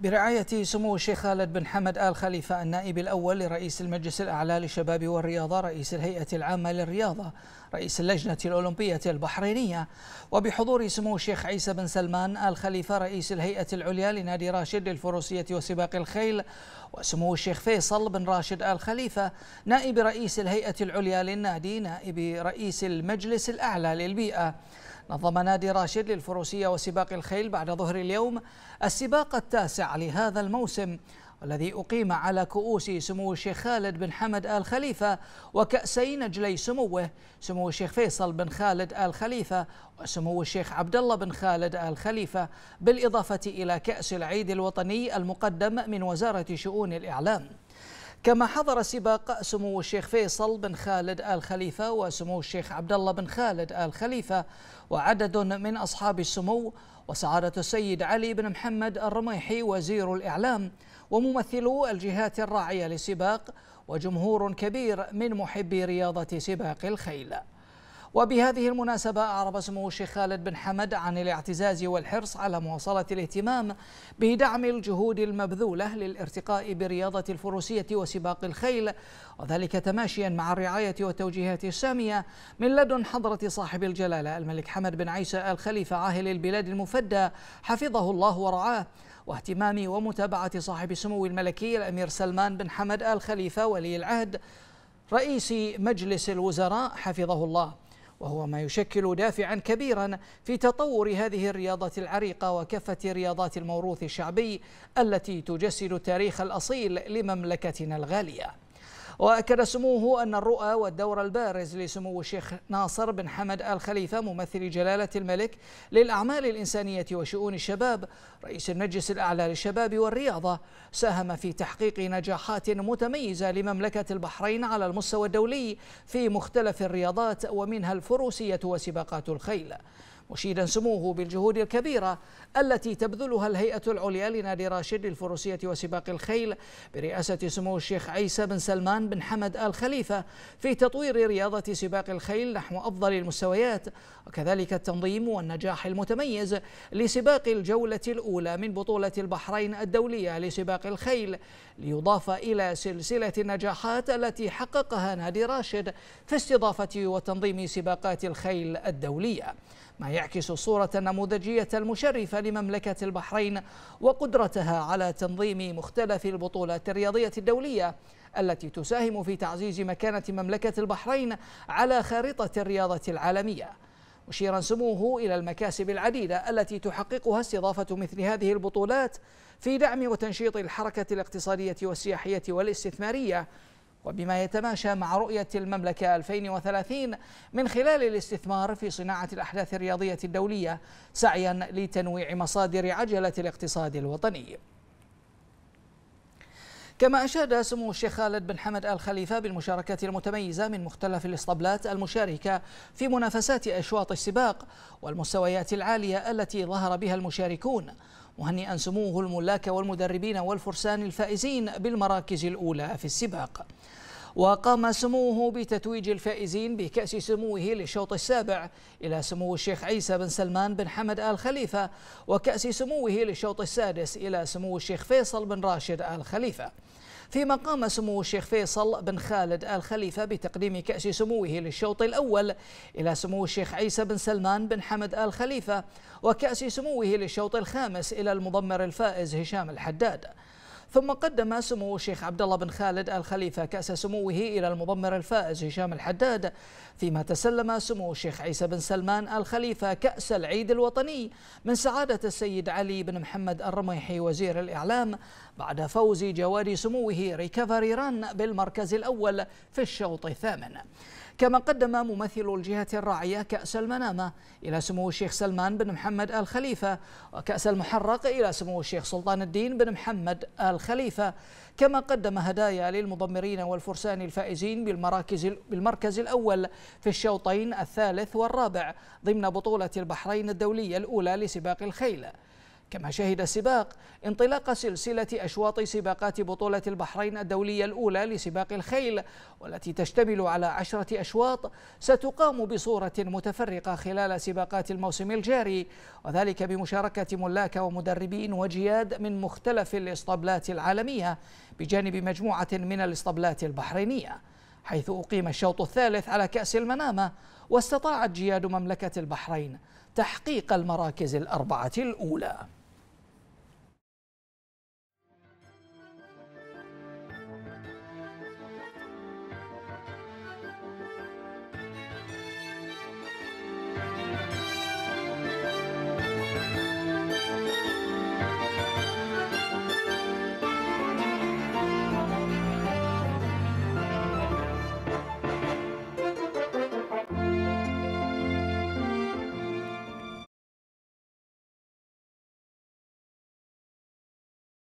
برعاية سمو الشيخ خالد بن حمد آل خليفة النائب الأول لرئيس المجلس الأعلى للشباب والرياضة رئيس الهيئة العامة للرياضة رئيس اللجنة الأولمبية البحرينية وبحضور سمو الشيخ عيسى بن سلمان آل خليفة رئيس الهيئة العليا لنادي راشد للفروسية وسباق الخيل وسمو الشيخ فيصل بن راشد آل خليفة نائب رئيس الهيئة العليا للنادي نائب رئيس المجلس الأعلى للبيئة نظم نادي راشد للفروسية وسباق الخيل بعد ظهر اليوم السباق التاسع لهذا الموسم الذي أقيم على كؤوس سمو الشيخ خالد بن حمد آل خليفة وكأسي نجلي سموه سمو الشيخ فيصل بن خالد آل خليفة وسمو الشيخ عبد الله بن خالد آل خليفة بالإضافة إلى كأس العيد الوطني المقدم من وزارة شؤون الإعلام كما حضر سباق سمو الشيخ فيصل بن خالد آل خليفة وسمو الشيخ عبد الله بن خالد آل خليفة وعدد من أصحاب السمو وسعادة السيد علي بن محمد الرميحي وزير الإعلام وممثلو الجهات الراعية للسباق وجمهور كبير من محبي رياضة سباق الخيل وبهذه المناسبة أعرب سمو الشيخ خالد بن حمد عن الاعتزاز والحرص على مواصلة الاهتمام بدعم الجهود المبذولة للارتقاء برياضة الفروسية وسباق الخيل وذلك تماشيا مع الرعاية والتوجيهات السامية من لدن حضرة صاحب الجلالة الملك حمد بن عيسى الخليفة عاهل البلاد المفدى حفظه الله ورعاه واهتمام ومتابعة صاحب سمو الملكي الأمير سلمان بن حمد آل خليفة ولي العهد رئيس مجلس الوزراء حفظه الله وهو ما يشكل دافعا كبيرا في تطور هذه الرياضة العريقة وكافة رياضات الموروث الشعبي التي تجسد التاريخ الأصيل لمملكتنا الغالية وأكد سموه أن الرؤى والدور البارز لسمو الشيخ ناصر بن حمد آل خليفة ممثل جلالة الملك للأعمال الإنسانية وشؤون الشباب رئيس المجلس الأعلى للشباب والرياضة ساهم في تحقيق نجاحات متميزة لمملكة البحرين على المستوى الدولي في مختلف الرياضات ومنها الفروسية وسباقات الخيل مشيدا سموه بالجهود الكبيرة التي تبذلها الهيئة العليا لنادي راشد للفروسية وسباق الخيل برئاسة سمو الشيخ عيسى بن سلمان بن حمد آل خليفة في تطوير رياضة سباق الخيل نحو أفضل المستويات وكذلك التنظيم والنجاح المتميز لسباق الجولة الأولى من بطولة البحرين الدولية لسباق الخيل ليضاف إلى سلسلة النجاحات التي حققها نادي راشد في استضافة وتنظيم سباقات الخيل الدولية ما يعكس الصورة النموذجية المشرفة لمملكة البحرين وقدرتها على تنظيم مختلف البطولات الرياضية الدولية التي تساهم في تعزيز مكانة مملكة البحرين على خارطة الرياضة العالمية مشيرا سموه إلى المكاسب العديدة التي تحققها استضافة مثل هذه البطولات في دعم وتنشيط الحركة الاقتصادية والسياحية والاستثمارية وبما يتماشى مع رؤية المملكة 2030 من خلال الاستثمار في صناعة الأحداث الرياضية الدولية سعيا لتنويع مصادر عجلة الاقتصاد الوطني كما أشاد سمو الشيخ خالد بن حمد آل خليفة بالمشاركة المتميزة من مختلف الإسطبلات المشاركة في منافسات أشواط السباق والمستويات العالية التي ظهر بها المشاركون مهنئا سموه الملاك والمدربين والفرسان الفائزين بالمراكز الأولى في السباق وقام سموه بتتويج الفائزين بكأس سموه للشوط السابع إلى سمو الشيخ عيسى بن سلمان بن حمد آل خليفة وكأس سموه للشوط السادس إلى سمو الشيخ فيصل بن راشد آل خليفة فيما قام سمو الشيخ فيصل بن خالد آل خليفة بتقديم كأس سموه للشوط الأول إلى سمو الشيخ عيسى بن سلمان بن حمد آل خليفة وكأس سموه للشوط الخامس إلى المضمر الفائز هشام الحداد ثم قدم سمو الشيخ عبد الله بن خالد الخليفة كأس سموه إلى المضمر الفائز هشام الحداد فيما تسلم سمو الشيخ عيسى بن سلمان الخليفة كأس العيد الوطني من سعادة السيد علي بن محمد الرميحي وزير الإعلام بعد فوز جواد سموه ريكفري ران بالمركز الأول في الشوط الثامن كما قدم ممثل الجهة الراعية كأس المنامة إلى سمو الشيخ سلمان بن محمد آل خليفة وكأس المحرق إلى سمو الشيخ سلطان الدين بن محمد آل خليفة كما قدم هدايا للمضمرين والفرسان الفائزين بالمراكز بالمركز الأول في الشوطين الثالث والرابع ضمن بطولة البحرين الدولية الأولى لسباق الخيل كما شهد السباق انطلاق سلسلة أشواط سباقات بطولة البحرين الدولية الأولى لسباق الخيل والتي تشتمل على عشرة أشواط ستقام بصورة متفرقة خلال سباقات الموسم الجاري وذلك بمشاركة ملاك ومدربين وجياد من مختلف الإسطبلات العالمية بجانب مجموعة من الإسطبلات البحرينية حيث أقيم الشوط الثالث على كأس المنامة واستطاعت جياد مملكة البحرين تحقيق المراكز الأربعة الأولى